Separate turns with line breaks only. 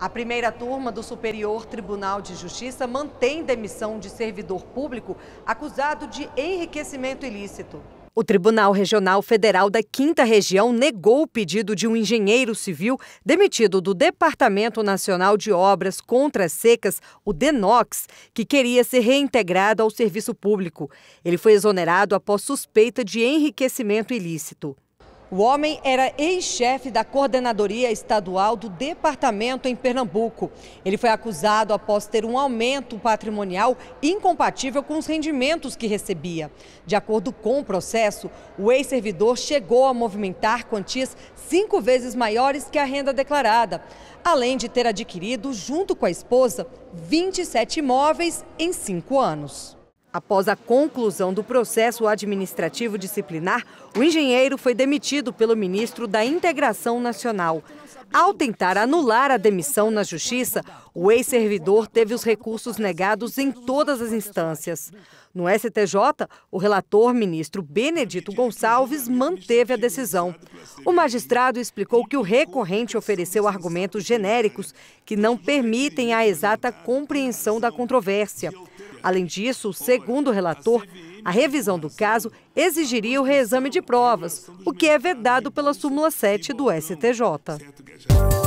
A primeira turma do Superior Tribunal de Justiça mantém demissão de servidor público acusado de enriquecimento ilícito. O Tribunal Regional Federal da Quinta Região negou o pedido de um engenheiro civil demitido do Departamento Nacional de Obras Contra Secas, o DENOX, que queria ser reintegrado ao serviço público. Ele foi exonerado após suspeita de enriquecimento ilícito. O homem era ex-chefe da Coordenadoria Estadual do Departamento em Pernambuco. Ele foi acusado após ter um aumento patrimonial incompatível com os rendimentos que recebia. De acordo com o processo, o ex-servidor chegou a movimentar quantias cinco vezes maiores que a renda declarada, além de ter adquirido, junto com a esposa, 27 imóveis em cinco anos. Após a conclusão do processo administrativo disciplinar, o engenheiro foi demitido pelo ministro da Integração Nacional. Ao tentar anular a demissão na Justiça, o ex-servidor teve os recursos negados em todas as instâncias. No STJ, o relator ministro Benedito Gonçalves manteve a decisão. O magistrado explicou que o recorrente ofereceu argumentos genéricos que não permitem a exata compreensão da controvérsia. Além disso, segundo o relator, a revisão do caso exigiria o reexame de provas, o que é vedado pela súmula 7 do STJ.